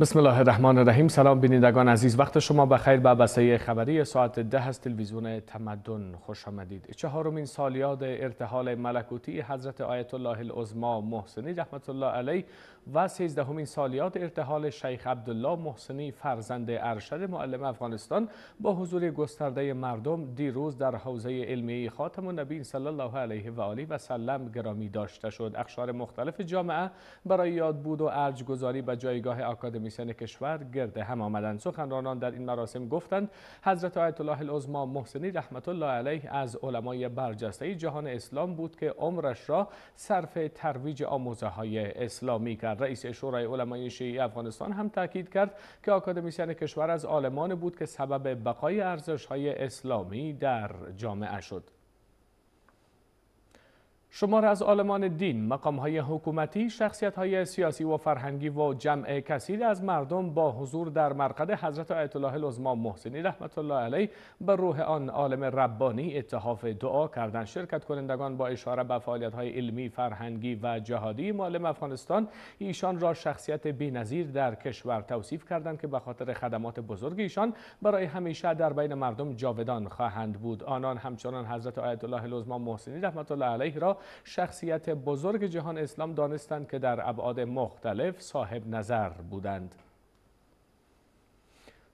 بسم الله الرحمن الرحیم سلام بینندگان عزیز وقت شما بخیر به بسیاری خبری ساعت ده از تلویزیون تمدن خوش آمدید چهارمین سالیاد ارتحال ملکوتی حضرت آیت الله العظما محسنی رحمت الله علیه و سیزدهمین سالیاد ارتحال شیخ عبدالله محسنی فرزند ارشد معلم افغانستان با حضور گسترده مردم دیروز در حوزه علمی خاتم نبی صلی الله علیه و آله و سلم گرامی داشته شد اخشار مختلف جامعه برای بود و ارجگذاری به جایگاه آکادمی کمیسیون کشور گرده هم آمدند سخنرانان در این مراسم گفتند حضرت آیت الله العظما محسنی رحمت الله علیه از علمای برجسته جهان اسلام بود که عمرش را صرف ترویج آموزه های اسلامی کرد رئیس شورای علمای شیعه افغانستان هم تاکید کرد که آکادمیسیان کشور از عالمان بود که سبب بقای ارزش های اسلامی در جامعه شد شمار از آلمان دین، های حکومتی، های سیاسی و فرهنگی و جمع کثیر از مردم با حضور در مرقد حضرت آیت الله العظما محسنی رحمت الله علیه به روح آن عالم ربانی اتحاف دعا کردن. شرکت کنندگان با اشاره به های علمی، فرهنگی و جهادی معلم افغانستان ایشان را شخصیت بی‌نظیر در کشور توصیف کردند که به خاطر خدمات بزرگ ایشان برای همیشه در بین مردم جاودان خواهند بود. آنان همچنان حضرت آیت الله العظما محسنی رحمت الله علیه را شخصیت بزرگ جهان اسلام دانستند که در ابعاد مختلف صاحب نظر بودند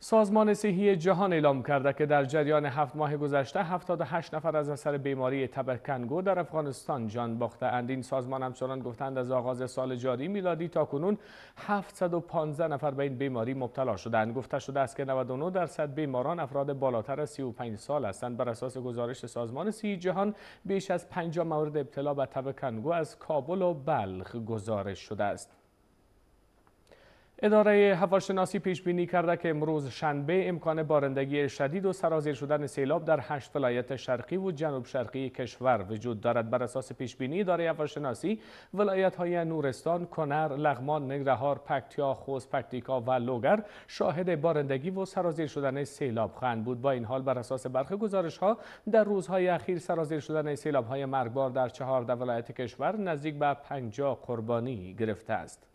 سازمان صحی جهان اعلام کرده که در جریان هفت ماه گذشته 78 نفر از اثر بیماری تب کنگو در افغانستان جان باخته اند این سازمان همچنان گفتند از آغاز سال جاری میلادی تا کنون 715 نفر به این بیماری مبتلا شدند گفته شده است که 99 درصد بیماران افراد بالاتر از 35 سال هستند بر اساس گزارش سازمان صحی جهان بیش از 50 مورد ابتلا به تب از کابل و بلخ گزارش شده است اداره هواشناسی پیش بینی کرده که امروز شنبه امکان بارندگی شدید و سرازیر شدن سیلاب در هشت ولایت شرقی و جنوب شرقی کشور وجود دارد بر اساس پیش بینی اداره هواشناسی ولایت های نورستان، کنر، لغمان، نگرهار، پکتیا، خوز، پکتیکا و لوگر شاهد بارندگی و سرازیر شدن سیلاب خواهند بود با این حال بر اساس برخی گزارش ها در روزهای اخیر سرازیر شدن سیلاب های مرگبار در چهارده ولایت کشور نزدیک به 50 قربانی گرفته است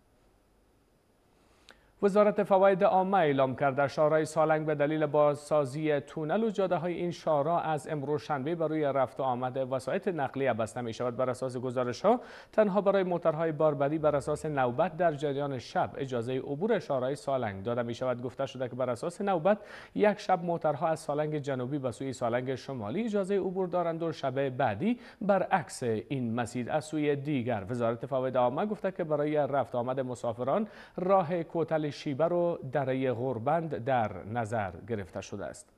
وزارت فواید عامه اعلام کرده شارای سالنگ به دلیل بازسازی تونل و جاده های این شارا از امروز شنبه برای رفت و آمد وسایط نقلیه بسته می شود بر اساس گزارش ها تنها برای موترهای باربری بر اساس نوبت در جریان شب اجازه عبور شارای سالنگ داده می شود گفته شده که بر اساس نوبت یک شب موترها از سالنگ جنوبی به سوی سالنگ شمالی اجازه عبور دارند و شب بعدی برعکس این مسیر از سوی دیگر وزارت فواید عامه گفته که برای رفت آمد مسافران راه کوتل شیبه و دره غربند در نظر گرفته شده است.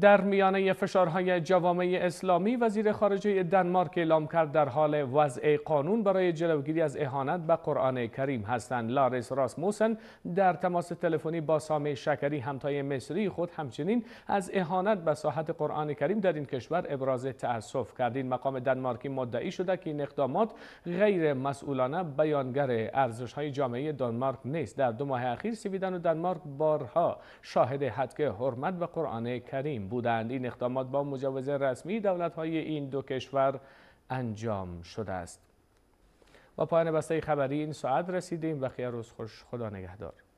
در میانه فشارهای جوامع اسلامی وزیر خارجه دنمارک اعلام کرد در حال وضع قانون برای جلوگیری از اهانت به قرآن کریم هستند لارس راسموسن در تماس تلفنی با سامی شکری همتای مصری خود همچنین از اهانت به ساحت قرآن کریم در این کشور ابراز تأسف کرد این مقام دنمارکی مدعی شده که این اقدامات غیر مسئولانه بیانگر ارزش‌های جامعه دنمارک نیست در دو ماه اخیر سویدن و دنمارک بارها شاهد حدک حرمت به قرآن کریم بودند این اقدامات با مجوز رسمی های این دو کشور انجام شده است با پایان بسته خبری این ساعت رسیدیم و خیر روز خوش خدا نگهدار